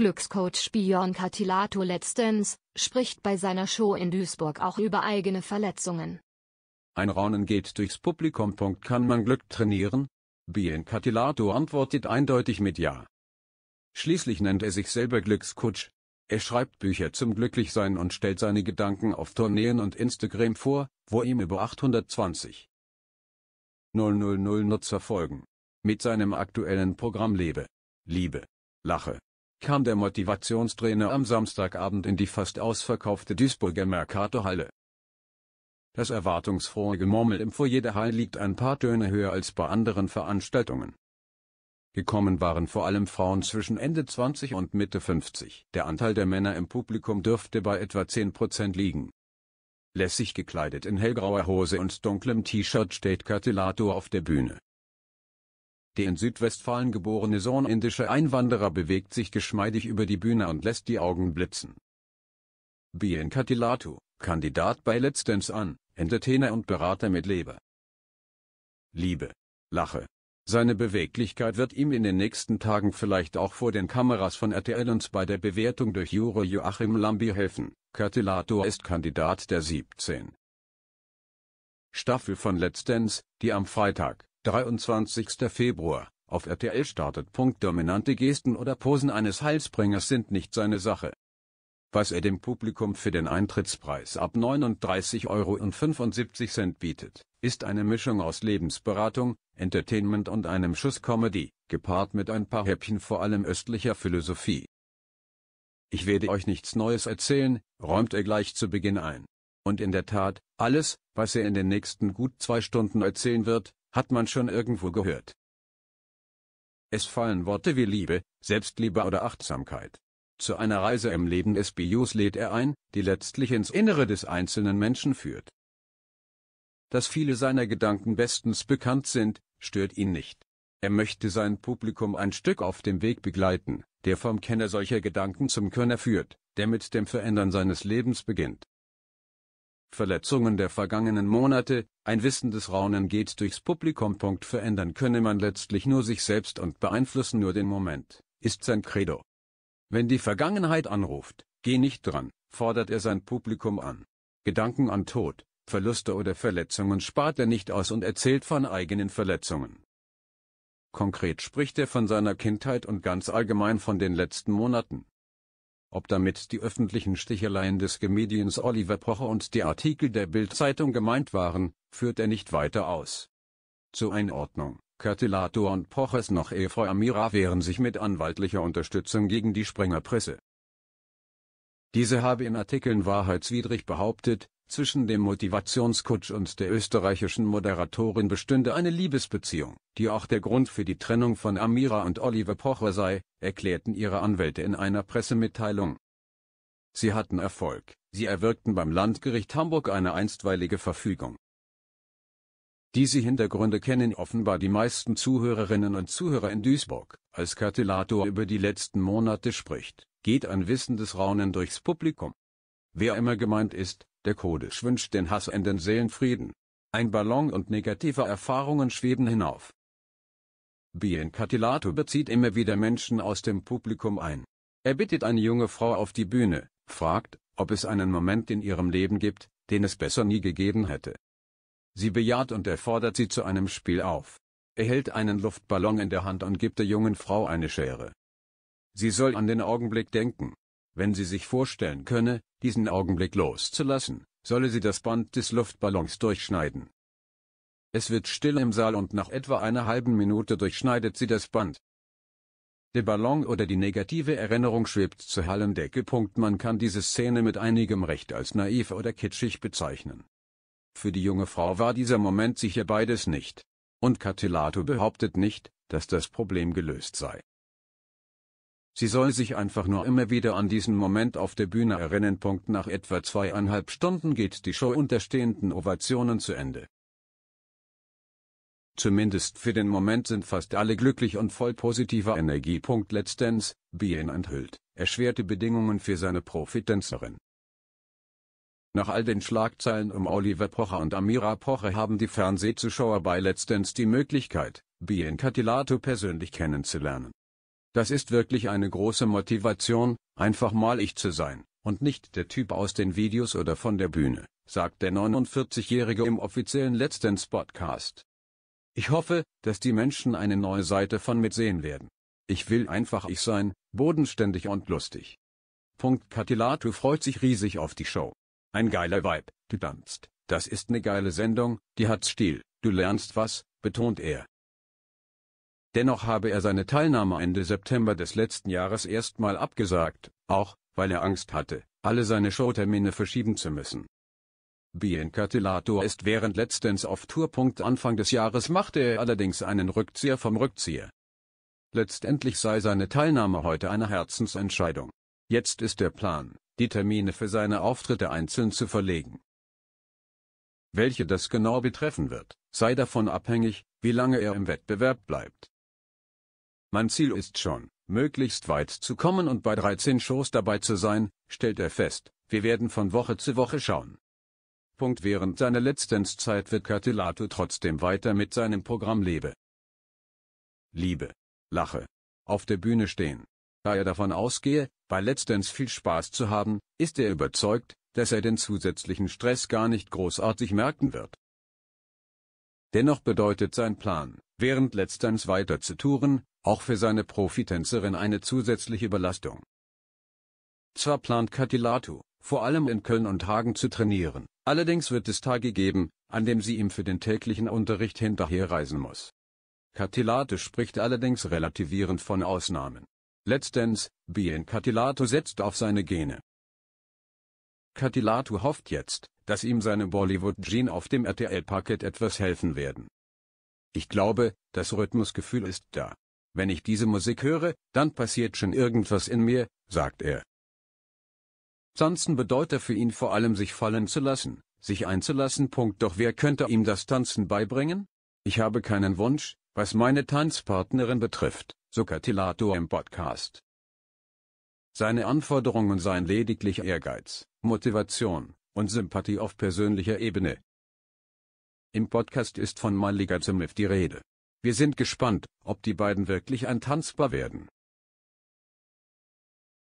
Glückscoach Bion Catilato letztens, spricht bei seiner Show in Duisburg auch über eigene Verletzungen. Ein Raunen geht durchs Publikum. Kann man Glück trainieren? Bion Catilato antwortet eindeutig mit Ja. Schließlich nennt er sich selber Glückscoach. Er schreibt Bücher zum Glücklichsein und stellt seine Gedanken auf Tourneen und Instagram vor, wo ihm über 820 000 Nutzer folgen. Mit seinem aktuellen Programm Lebe, Liebe, Lache, kam der Motivationstrainer am Samstagabend in die fast ausverkaufte Duisburger Mercatorhalle. Das erwartungsfrohe Gemurmel im Foyer der Halle liegt ein paar Töne höher als bei anderen Veranstaltungen. Gekommen waren vor allem Frauen zwischen Ende 20 und Mitte 50. Der Anteil der Männer im Publikum dürfte bei etwa 10 liegen. Lässig gekleidet in hellgrauer Hose und dunklem T-Shirt steht Catilato auf der Bühne. Der in Südwestfalen geborene Sohn indischer Einwanderer bewegt sich geschmeidig über die Bühne und lässt die Augen blitzen. Katilatu, Kandidat bei Let's Dance an, Entertainer und Berater mit Leber. Liebe. Lache. Seine Beweglichkeit wird ihm in den nächsten Tagen vielleicht auch vor den Kameras von RTL und bei der Bewertung durch Jure Joachim Lambi helfen. Katilatu ist Kandidat der 17. Staffel von Let's Dance, die am Freitag, 23. Februar, auf RTL startet. Dominante Gesten oder Posen eines Heilsbringers sind nicht seine Sache. Was er dem Publikum für den Eintrittspreis ab 39,75 Euro bietet, ist eine Mischung aus Lebensberatung, Entertainment und einem Schuss Comedy, gepaart mit ein paar Häppchen vor allem östlicher Philosophie. Ich werde euch nichts Neues erzählen, räumt er gleich zu Beginn ein. Und in der Tat, alles, was er in den nächsten gut zwei Stunden erzählen wird, hat man schon irgendwo gehört. Es fallen Worte wie Liebe, Selbstliebe oder Achtsamkeit. Zu einer Reise im Leben des Bios lädt er ein, die letztlich ins Innere des einzelnen Menschen führt. Dass viele seiner Gedanken bestens bekannt sind, stört ihn nicht. Er möchte sein Publikum ein Stück auf dem Weg begleiten, der vom Kenner solcher Gedanken zum Könner führt, der mit dem Verändern seines Lebens beginnt. Verletzungen der vergangenen Monate, ein wissendes Raunen geht durchs Publikum. Punkt verändern könne man letztlich nur sich selbst und beeinflussen nur den Moment, ist sein Credo. Wenn die Vergangenheit anruft, geh nicht dran, fordert er sein Publikum an. Gedanken an Tod, Verluste oder Verletzungen spart er nicht aus und erzählt von eigenen Verletzungen. Konkret spricht er von seiner Kindheit und ganz allgemein von den letzten Monaten ob damit die öffentlichen Sticheleien des Comedians Oliver Pocher und die Artikel der Bild-Zeitung gemeint waren, führt er nicht weiter aus. Zur Einordnung, Catilato und Pochers noch Efeu Amira wehren sich mit anwaltlicher Unterstützung gegen die Springer Presse. Diese habe in Artikeln wahrheitswidrig behauptet, zwischen dem Motivationscoach und der österreichischen Moderatorin bestünde eine Liebesbeziehung, die auch der Grund für die Trennung von Amira und Oliver Pocher sei, erklärten ihre Anwälte in einer Pressemitteilung. Sie hatten Erfolg, sie erwirkten beim Landgericht Hamburg eine einstweilige Verfügung. Diese Hintergründe kennen offenbar die meisten Zuhörerinnen und Zuhörer in Duisburg. Als Kartellator über die letzten Monate spricht, geht ein wissendes Raunen durchs Publikum. Wer immer gemeint ist, der Kodisch wünscht den Hass in den Seelenfrieden. Ein Ballon und negative Erfahrungen schweben hinauf. Bien Catilato bezieht immer wieder Menschen aus dem Publikum ein. Er bittet eine junge Frau auf die Bühne, fragt, ob es einen Moment in ihrem Leben gibt, den es besser nie gegeben hätte. Sie bejaht und er fordert sie zu einem Spiel auf. Er hält einen Luftballon in der Hand und gibt der jungen Frau eine Schere. Sie soll an den Augenblick denken, wenn sie sich vorstellen könne, diesen Augenblick loszulassen, solle sie das Band des Luftballons durchschneiden. Es wird still im Saal und nach etwa einer halben Minute durchschneidet sie das Band. Der Ballon oder die negative Erinnerung schwebt zur Hallendecke. Man kann diese Szene mit einigem Recht als naiv oder kitschig bezeichnen. Für die junge Frau war dieser Moment sicher beides nicht. Und Catilato behauptet nicht, dass das Problem gelöst sei. Sie soll sich einfach nur immer wieder an diesen Moment auf der Bühne erinnern. Nach etwa zweieinhalb Stunden geht die Show unter stehenden Ovationen zu Ende. Zumindest für den Moment sind fast alle glücklich und voll positiver Energie. Let's Letztens, Bien enthüllt, erschwerte Bedingungen für seine Profitänzerin. Nach all den Schlagzeilen um Oliver Pocher und Amira Pocher haben die Fernsehzuschauer bei Let's Letztens die Möglichkeit, Bien Catilato persönlich kennenzulernen. Das ist wirklich eine große Motivation, einfach mal ich zu sein, und nicht der Typ aus den Videos oder von der Bühne, sagt der 49-Jährige im offiziellen letzten Podcast. Ich hoffe, dass die Menschen eine neue Seite von mir sehen werden. Ich will einfach ich sein, bodenständig und lustig. Punkt Catilatu freut sich riesig auf die Show. Ein geiler Vibe, du tanzt, das ist ne geile Sendung, die hat Stil, du lernst was, betont er. Dennoch habe er seine Teilnahme Ende September des letzten Jahres erstmal abgesagt, auch, weil er Angst hatte, alle seine Showtermine verschieben zu müssen. Bianca Tillator ist während letztens auf Tour. Anfang des Jahres machte er allerdings einen Rückzieher vom Rückzieher. Letztendlich sei seine Teilnahme heute eine Herzensentscheidung. Jetzt ist der Plan, die Termine für seine Auftritte einzeln zu verlegen. Welche das genau betreffen wird, sei davon abhängig, wie lange er im Wettbewerb bleibt. Mein Ziel ist schon, möglichst weit zu kommen und bei 13 Shows dabei zu sein, stellt er fest. Wir werden von Woche zu Woche schauen. Punkt während seiner Letztenszeit wird Catilato trotzdem weiter mit seinem Programm lebe. Liebe. Lache. Auf der Bühne stehen. Da er davon ausgehe, bei Letztens viel Spaß zu haben, ist er überzeugt, dass er den zusätzlichen Stress gar nicht großartig merken wird. Dennoch bedeutet sein Plan, während letzterns weiter zu touren, auch für seine Profitänzerin eine zusätzliche Belastung. Zwar plant Katilatu, vor allem in Köln und Hagen zu trainieren, allerdings wird es Tage geben, an dem sie ihm für den täglichen Unterricht hinterherreisen muss. Katilatu spricht allerdings relativierend von Ausnahmen. Letztens, Bien Catilato setzt auf seine Gene. Catilato hofft jetzt, dass ihm seine Bollywood-Gene auf dem RTL-Parkett etwas helfen werden. Ich glaube, das Rhythmusgefühl ist da. Wenn ich diese Musik höre, dann passiert schon irgendwas in mir, sagt er. Tanzen bedeutet für ihn vor allem sich fallen zu lassen, sich einzulassen. Punkt. Doch wer könnte ihm das Tanzen beibringen? Ich habe keinen Wunsch, was meine Tanzpartnerin betrifft, so Catilato im Podcast. Seine Anforderungen seien lediglich Ehrgeiz, Motivation, und Sympathie auf persönlicher Ebene. Im Podcast ist von Maliga Zemif die Rede. Wir sind gespannt, ob die beiden wirklich ein Tanzbar werden.